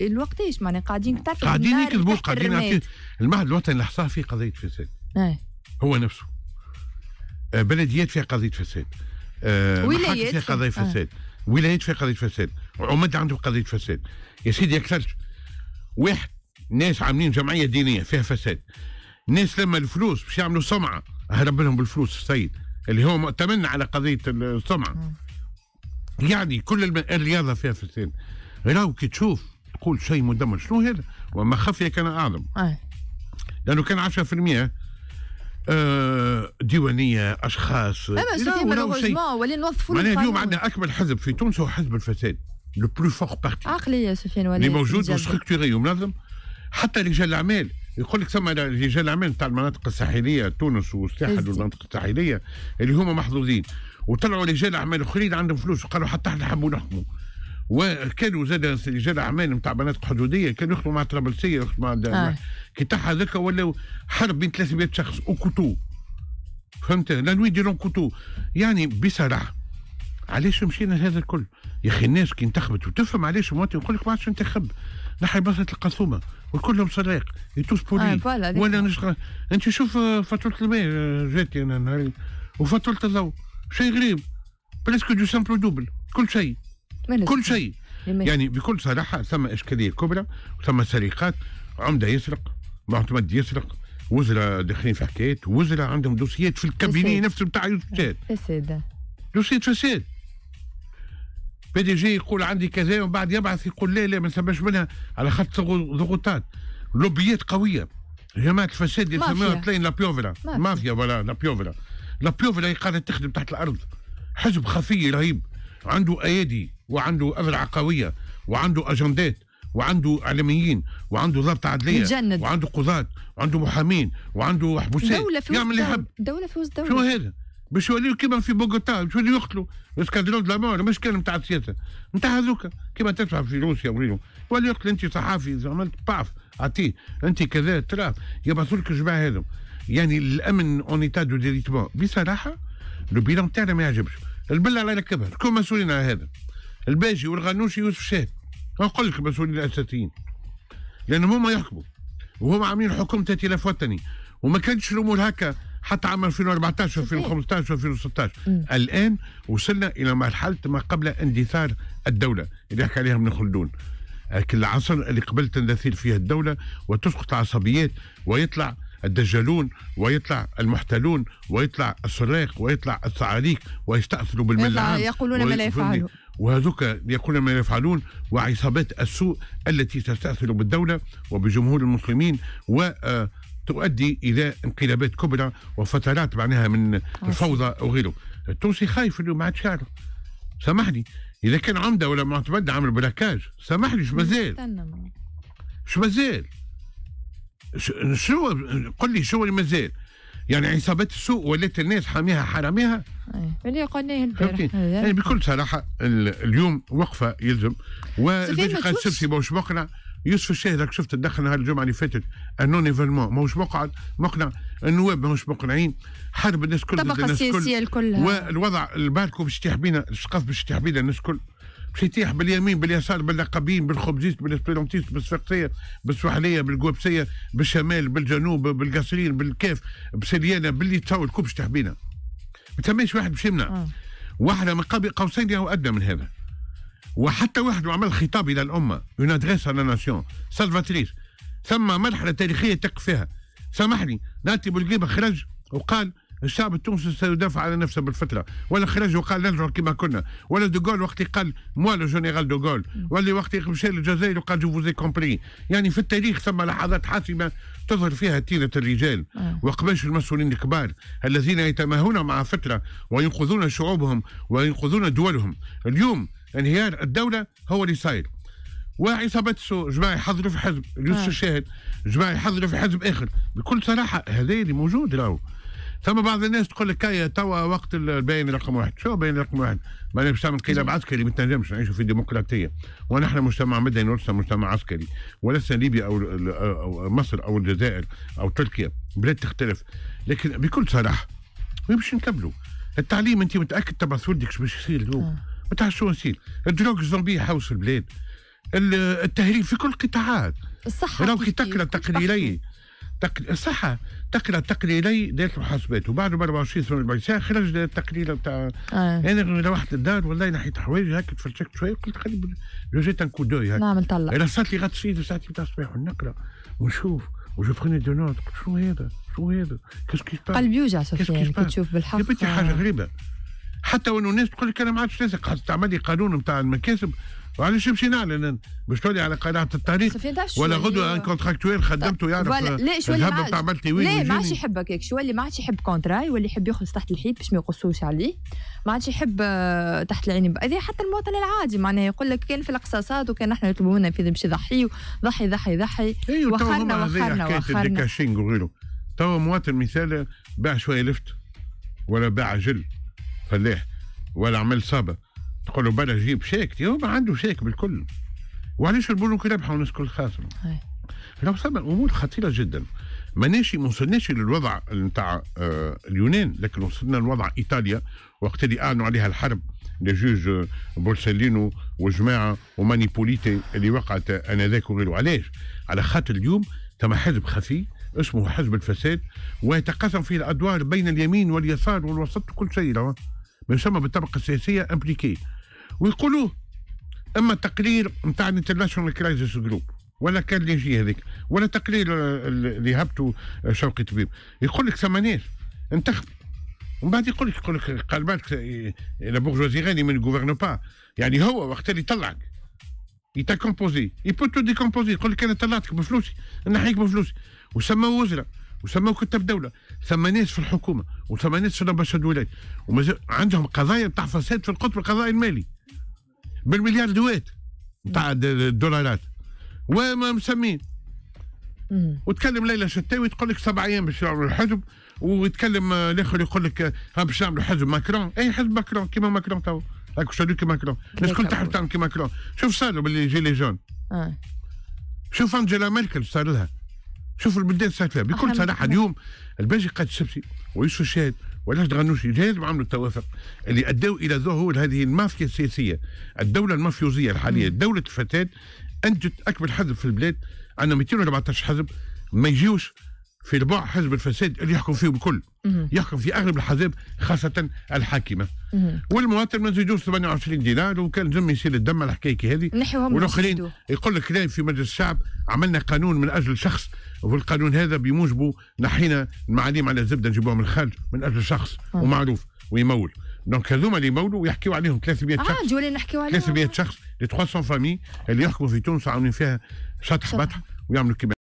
الوقت ايش معناها قاعدين تعرفوا قاعدين يكذبوا قاعدين المعهد الوطني الاحصاء فيه قضيه فساد ايه. هو نفسه آه، بلديات فيها قضيه فساد آه، ولايات فيها قضيه آه. فساد ولايات فيها قضيه فساد عمد عنده قضيه فساد يا سيدي اكثر واحد ناس عاملين جمعيه دينيه فيها فساد ناس لما الفلوس باش يعملوا سمعه هرب لهم بالفلوس السيد اللي هو مؤتمن على قضيه السمعه يعني كل الرياضه فيها فساد راهو كي تشوف تقول شيء مدمر شنو هذا وما خفي كان اعظم أي. لانه كان 10% آه ديوانيه اشخاص اما ولا نوظفوا معناها اليوم عندنا اكبر حزب في تونس هو حزب الفساد لو بلو فور بارتي عقليه سفيان ولي اللي موجود وستركتوري ومنظم حتى رجال الاعمال يقول لك ثم رجال الاعمال نتاع المناطق الساحليه تونس والساحل والمناطق الساحليه اللي هما محظوظين وطلعوا رجال اعمال اخرين عندهم فلوس وقالوا حتى احنا نحبوا نحكموا وكانوا زاد رجال اعمال نتاع بنات حدوديه كانوا يخدموا مع طرابلسيه يخدموا مع آه. كي تاع هذاك ولاو حرب بين 300 شخص وكوتو فهمت لا نوي دي كوتو يعني بصراحه علاش مشينا هذا الكل يا اخي الناس كي انتخبت وتفهم علاش مواتي يقول لك ما عادش انتخب نحي بصله القصومه وكلهم سراق يتوس بولي آه ولا نشغل انت شوف آه، فاتوره الماء آه، جاتي انا نهاري وفاتوره الضوء شيء غريب بلاسكو دو سامبل دوبل كل شيء كل شيء إيه، يعني بكل صراحه ثم اشكاليه كبرى ثم سرقات عمده يسرق معتمد يسرق وزراء داخلين في حكايات وزراء عندهم دوسيات في الكابيني نفسه بتاع يوسف فساد دوسيات فساد بي دي جي يقول عندي كذا ومن بعد يبعث يقول لا لا ما نسماش منها على خط ضغوطات لوبيات قويه جماعه الفساد يسموها تلاين لابيوفرا مافيا ولا لابيوفرا لابيوفرا هي قاعده تخدم تحت الارض حزب خفي رهيب عنده ايادي وعنده اذرع قويه وعنده اجندات وعنده اعلاميين وعنده ضابط عدليه يتجند. وعنده قضاة وعنده محامين وعنده حبوسات دولة في يعمل اللي يحب دولة في وسط دولة شو هذا؟ باش يوليو كيما في بوغوتا باش يوليو يقتلوا اسكادرون دو لامور مش كان نتاع السياسه نتاع هذوك كيما تدفع في روسيا وليو يوليو يقتل انت صحافي عملت باف اعطيه انت كذا ترى يبعثوا لك الجماعه هذو يعني الامن اون ايتا دو ديريتمون بصراحه لو بيلون تاعنا ما يعجبش البله على ينكبها شكون مسؤولين على هذا الباجي والغنوشي ويوسف شاهد نقول لك المسؤولين الاساسيين لانهم هما يحكموا وهم عاملين حكومه ائتلاف وطني وما كانتش الامور هكا حتى عام 2014 2015 2016 الان وصلنا الى مرحله ما قبل اندثار الدوله اللي يحكي عليها ابن خلدون العصر اللي قبل تندثر فيه الدوله وتسقط عصبيات ويطلع الدجالون ويطلع المحتلون ويطلع الصراخ ويطلع الصعاليك ويستأثروا بالملعب يقولون ما لا يفعلون وهذوك يقولون ما يفعلون وعصابات السوء التي تستأثر بالدولة وبجمهور المسلمين و آه، تؤدي الى انقلابات كبرى وفترات معناها من الفوضى وغيره التونسي خايف انه ما عادش يعرف سامحني اذا كان عمده ولا معتمد عمل بلاكاج سامحني شو مازال شو مازال شنو قل لي شنو المزال يعني عصابات السوء ولات الناس حاميها حراميها إيه. اللي قلناه البارح يعني بكل صراحه اليوم وقفه يلزم والفيديو السبسي ماهوش مقنع يوسف الشاهد راك شفت الدخل نهار الجمعه اللي فاتت انو ايفالمون ماهوش مقعد مقنع النواب ماهوش مقنعين حرب الناس كل الطبقه السياسيه الكل والوضع الباركو باش تحبينا السقف باش تحبينا الناس كل باش يطيح باليمين باليسار باللقبين بالخبزيس بالاسبيرونتيس بالسفقسيه بالسوحليه بالقوبسيه بالشمال بالجنوب بالقصرين بالكاف بسليانه باللي تصور الكل باش تحبينا ما تسميش واحد باش يمنع آه. واحد من قبل قوسين او ادنى من هذا وحتى واحد عمل خطاب الى الامه اون ادريس على ناسيون سالفاتريس ثم مرحله تاريخيه تقف فيها سامحني ناتي بولقيبه خرج وقال الشعب التونسي سيدافع على نفسه بالفتره ولا خرج وقال نرجع كما كنا ولا دوغول وقت قال موا لو جنرال دوغول ولا وقت مشى للجزائر وقال جو فوزي كومبري يعني في التاريخ ثم لحظات حاسمه تظهر فيها تيرة الرجال آه. وقباش المسؤولين الكبار الذين يتماهون مع فترة وينقذون شعوبهم وينقذون دولهم اليوم انهيار الدولة هو اللي صاير وعصابات جماعة يحضروا في حزب اليوسف الشاهد آه. جماعة يحضروا في حزب آخر بكل صراحة هذا اللي موجود راهو ثم بعض الناس تقول لك هيا توا وقت الباين رقم واحد شو باين رقم واحد ما باش تعمل انقلاب نعم. عسكري ما تنجمش نعيشوا في ديمقراطيه ونحن مجتمع مدني ولسنا مجتمع عسكري ولسنا ليبيا او مصر او الجزائر او تركيا بلاد تختلف لكن بكل صراحه ما باش نكملوا التعليم انت متاكد تبع سودك باش يصير له نعم. ما تعرفش شو يصير الدروك الزومبي حوس البلاد التهريب في كل القطاعات الصحه راهو كي تقرا تقريري تق... صح تقرا تقريري دارت محاسبات وبعد 24 48 ساعه خرج التقرير نتاع آه. انا روحت الدار والله نحيت حوايج هكا تفرشكت شويه قلت خلي جو جيت ان كو دوي هكا نعمل طلع رصات لي غاتسيد ساعتي نتاع الصباح ونقرا ونشوف وجو بروني دو نوت قلت شنو هذا شنو هذا كيس كيس قلبي يوجع سفيان يعني كي تشوف بالحق يا بنتي حاجه آه. غريبه حتى وانه الناس تقول لك انا ما عادش نسق تعمل لي قانون نتاع المكاسب وعلاش نمشي نعلن باش تولي على قناعه التاريخ ولا غدوه ان كونتراكتويل خدمته طيب، يعرف ولا لا شو اللي ما عادش لا ما عادش يحب هكاك شو اللي ما عادش يحب كونترا واللي يحب يخلص تحت الحيط باش ما يقصوش عليه ما عادش يحب آه، تحت العين هذا حتى المواطن العادي معناها يقول لك كان في الاقصاصات وكان احنا يطلبوا منا في باش يضحي ضحي ضحي ضحي أيوة، وخرنا وخرنا وخرنا الديكاشينغ توا مواطن مثال باع شويه لفت ولا باع جل فلاح ولا عمل صابه تقول له بلا جيب شيك هو ما عنده شيك بالكل وعلاش البنوك ربحوا الناس كل خاسر لو ثم امور خطيره جدا ماناش ما وصلناش للوضع نتاع آه اليونان لكن وصلنا لوضع ايطاليا وقت اللي اعلنوا عليها الحرب لي جوج آه، بورسلينو وجماعه ومانيبوليتي اللي وقعت انذاك وغيره علاش؟ على خاطر اليوم تم حزب خفي اسمه حزب الفساد ويتقاسم فيه الادوار بين اليمين واليسار والوسط وكل شيء لو. ما يسمى بالطبقه السياسيه امبليكي ويقولوه اما تقرير نتاع الانترناشونال كرايزس جروب ولا كان اللي يجي هذيك ولا تقرير اللي هبته شوقي طبيب يقول لك ناس انتخب ومن بعد يقول لك يقول لك قال بالك إيه، إيه، لا بورجوازي غني من الجوفرن با يعني هو وقت اللي طلعك بو تو ديكومبوزي يقول لك انا طلعتك بفلوسي نحيك بفلوسي وسمى وزراء وثم كتاب دوله ثم ناس في الحكومه وثم ناس في مشهد الولايات عندهم قضايا تاع فساد في القطب القضائي المالي بالمليار دوات نتاع الدولارات وما مسمين وتكلم ليلى شتاوي تقول لك سبع ايام باش يعملوا الحزب ويتكلم الاخر يقول لك باش نعملوا حزب ماكرون اي حزب ماكرون كيما ماكرون تو راك شادو كيما ماكرون الناس كل تحب تعمل كيما ماكرون شوف صاروا باللي جي لي جون آه. شوف انجيلا ميركل صار لها شوف البلدان فيها بكل صراحه اليوم الباجي قاد الشبسي ويوسف الشاهد وعلاش غنوشي لازم عملوا التوافق اللي ادوا الى ظهور هذه المافيا السياسيه الدوله المافيوزيه الحاليه دوله الفتاه انتجت اكبر حزب في البلاد عندنا 214 حزب ما يجيوش في ربع حزب الفساد اللي يحكم فيه الكل يحكم في اغلب الاحزاب خاصه الحاكمه والمواطن ما نزيدوش 28 دينار وكان لازم يصير الدم على الحكايه هذه والاخرين يقول لك في مجلس الشعب عملنا قانون من اجل شخص والقانون هذا بموجبه نحينا المعاليم على الزبده نجيبوها من الخارج من اجل شخص آه. ومعروف ويمول دونك هذوما اللي يمولوا ويحكيوا عليهم 300 آه شخص عادي ولا نحكيوا عليهم 300 شخص لي 300 فامي اللي يحكموا في تونس عاملين فيها شطح بطح ويعملوا كيما